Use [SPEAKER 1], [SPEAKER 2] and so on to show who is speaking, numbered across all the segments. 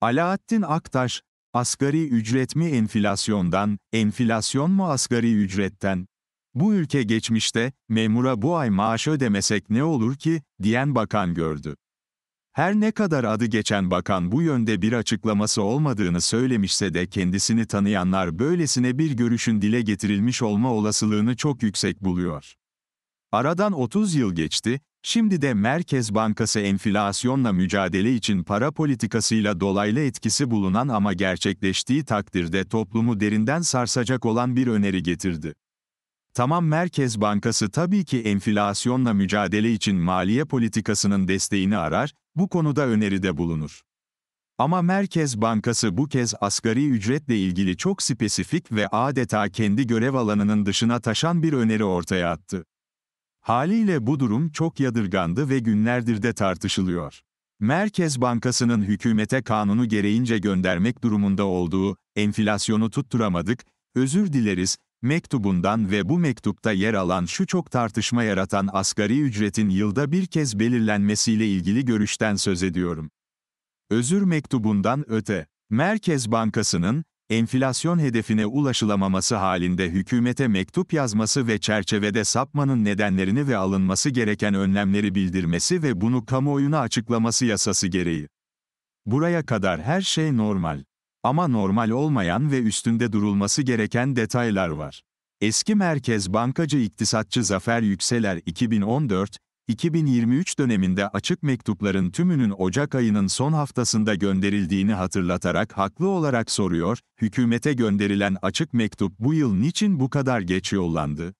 [SPEAKER 1] Alaaddin Aktaş, asgari ücret mi enflasyondan, enflasyon mu asgari ücretten? Bu ülke geçmişte, memura bu ay maaş ödemesek ne olur ki, diyen bakan gördü. Her ne kadar adı geçen bakan bu yönde bir açıklaması olmadığını söylemişse de kendisini tanıyanlar böylesine bir görüşün dile getirilmiş olma olasılığını çok yüksek buluyor. Aradan 30 yıl geçti, şimdi de Merkez Bankası enflasyonla mücadele için para politikasıyla dolaylı etkisi bulunan ama gerçekleştiği takdirde toplumu derinden sarsacak olan bir öneri getirdi. Tamam Merkez Bankası tabii ki enflasyonla mücadele için maliye politikasının desteğini arar, bu konuda öneride bulunur. Ama Merkez Bankası bu kez asgari ücretle ilgili çok spesifik ve adeta kendi görev alanının dışına taşan bir öneri ortaya attı. Haliyle bu durum çok yadırgandı ve günlerdir de tartışılıyor. Merkez Bankası'nın hükümete kanunu gereğince göndermek durumunda olduğu, enflasyonu tutturamadık, özür dileriz, mektubundan ve bu mektupta yer alan şu çok tartışma yaratan asgari ücretin yılda bir kez belirlenmesiyle ilgili görüşten söz ediyorum. Özür mektubundan öte, Merkez Bankası'nın, enflasyon hedefine ulaşılamaması halinde hükümete mektup yazması ve çerçevede sapmanın nedenlerini ve alınması gereken önlemleri bildirmesi ve bunu kamuoyuna açıklaması yasası gereği. Buraya kadar her şey normal. Ama normal olmayan ve üstünde durulması gereken detaylar var. Eski Merkez Bankacı İktisatçı Zafer Yükseler 2014, 2023 döneminde açık mektupların tümünün Ocak ayının son haftasında gönderildiğini hatırlatarak haklı olarak soruyor, hükümete gönderilen açık mektup bu yıl niçin bu kadar geç yollandı?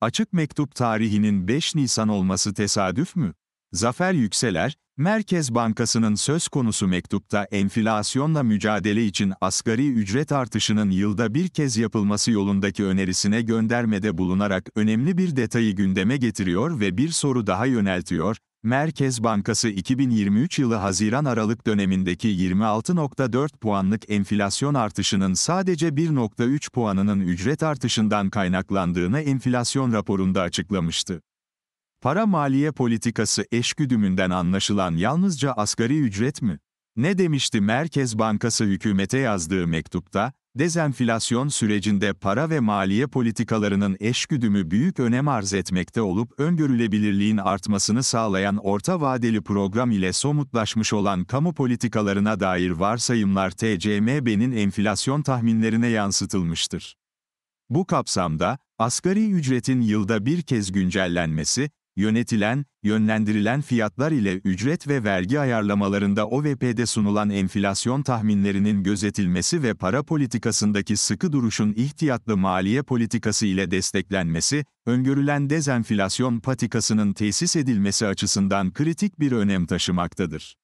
[SPEAKER 1] Açık mektup tarihinin 5 Nisan olması tesadüf mü? Zafer Yükseler, Merkez Bankası'nın söz konusu mektupta enflasyonla mücadele için asgari ücret artışının yılda bir kez yapılması yolundaki önerisine göndermede bulunarak önemli bir detayı gündeme getiriyor ve bir soru daha yöneltiyor. Merkez Bankası 2023 yılı Haziran-Aralık dönemindeki 26.4 puanlık enflasyon artışının sadece 1.3 puanının ücret artışından kaynaklandığını enflasyon raporunda açıklamıştı. Para maliye politikası eşgüdümünden anlaşılan yalnızca asgari ücret mi? Ne demişti Merkez Bankası hükümete yazdığı mektupta? Dezenflasyon sürecinde para ve maliye politikalarının eşgüdümü büyük önem arz etmekte olup öngörülebilirliğin artmasını sağlayan orta vadeli program ile somutlaşmış olan kamu politikalarına dair varsayımlar TCMB'nin enflasyon tahminlerine yansıtılmıştır. Bu kapsamda, asgari ücretin yılda bir kez güncellenmesi, yönetilen, yönlendirilen fiyatlar ile ücret ve vergi ayarlamalarında OVP'de sunulan enflasyon tahminlerinin gözetilmesi ve para politikasındaki sıkı duruşun ihtiyatlı maliye politikası ile desteklenmesi, öngörülen dezenflasyon patikasının tesis edilmesi açısından kritik bir önem taşımaktadır.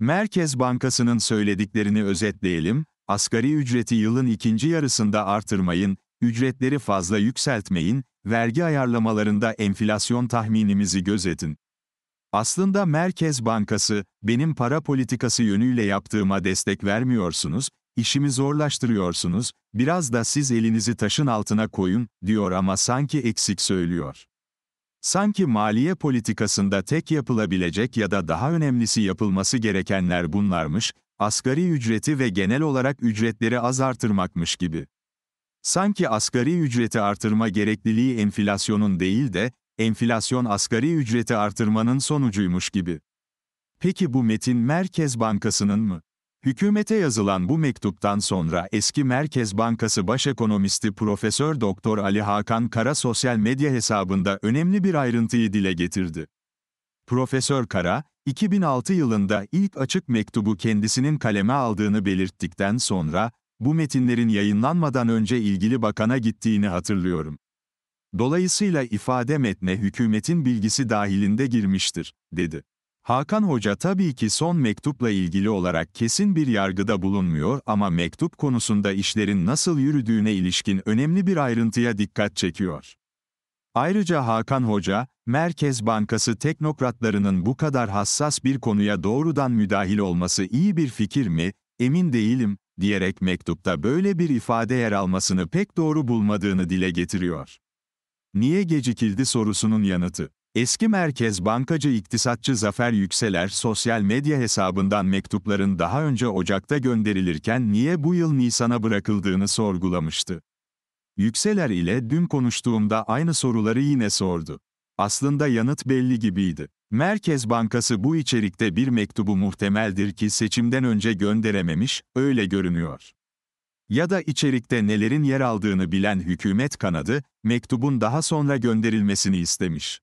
[SPEAKER 1] Merkez Bankası'nın söylediklerini özetleyelim, asgari ücreti yılın ikinci yarısında artırmayın, ücretleri fazla yükseltmeyin, vergi ayarlamalarında enflasyon tahminimizi gözetin. Aslında Merkez Bankası, benim para politikası yönüyle yaptığıma destek vermiyorsunuz, işimi zorlaştırıyorsunuz, biraz da siz elinizi taşın altına koyun, diyor ama sanki eksik söylüyor. Sanki maliye politikasında tek yapılabilecek ya da daha önemlisi yapılması gerekenler bunlarmış, asgari ücreti ve genel olarak ücretleri az artırmakmış gibi. Sanki asgari ücreti artırma gerekliliği enflasyonun değil de, enflasyon asgari ücreti artırmanın sonucuymuş gibi. Peki bu metin Merkez Bankası'nın mı? Hükümete yazılan bu mektuptan sonra eski Merkez Bankası Baş Ekonomisti Profesör Doktor Ali Hakan Kara sosyal medya hesabında önemli bir ayrıntıyı dile getirdi. Profesör Kara, 2006 yılında ilk açık mektubu kendisinin kaleme aldığını belirttikten sonra bu metinlerin yayınlanmadan önce ilgili bakana gittiğini hatırlıyorum. Dolayısıyla ifade metne hükümetin bilgisi dahilinde girmiştir, dedi. Hakan Hoca tabii ki son mektupla ilgili olarak kesin bir yargıda bulunmuyor ama mektup konusunda işlerin nasıl yürüdüğüne ilişkin önemli bir ayrıntıya dikkat çekiyor. Ayrıca Hakan Hoca, Merkez Bankası teknokratlarının bu kadar hassas bir konuya doğrudan müdahil olması iyi bir fikir mi, emin değilim, diyerek mektupta böyle bir ifade yer almasını pek doğru bulmadığını dile getiriyor. Niye gecikildi sorusunun yanıtı. Eski Merkez Bankacı iktisatçı Zafer Yükseler sosyal medya hesabından mektupların daha önce Ocak'ta gönderilirken niye bu yıl Nisan'a bırakıldığını sorgulamıştı. Yükseler ile dün konuştuğumda aynı soruları yine sordu. Aslında yanıt belli gibiydi. Merkez Bankası bu içerikte bir mektubu muhtemeldir ki seçimden önce gönderememiş, öyle görünüyor. Ya da içerikte nelerin yer aldığını bilen hükümet kanadı, mektubun daha sonra gönderilmesini istemiş.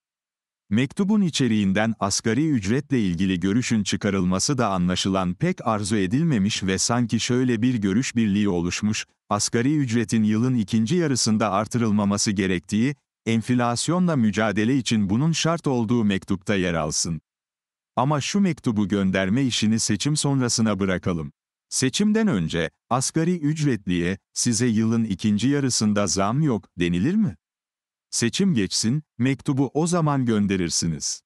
[SPEAKER 1] Mektubun içeriğinden asgari ücretle ilgili görüşün çıkarılması da anlaşılan pek arzu edilmemiş ve sanki şöyle bir görüş birliği oluşmuş, asgari ücretin yılın ikinci yarısında artırılmaması gerektiği, enflasyonla mücadele için bunun şart olduğu mektupta yer alsın. Ama şu mektubu gönderme işini seçim sonrasına bırakalım. Seçimden önce, asgari ücretliye, size yılın ikinci yarısında zam yok denilir mi? Seçim geçsin, mektubu o zaman gönderirsiniz.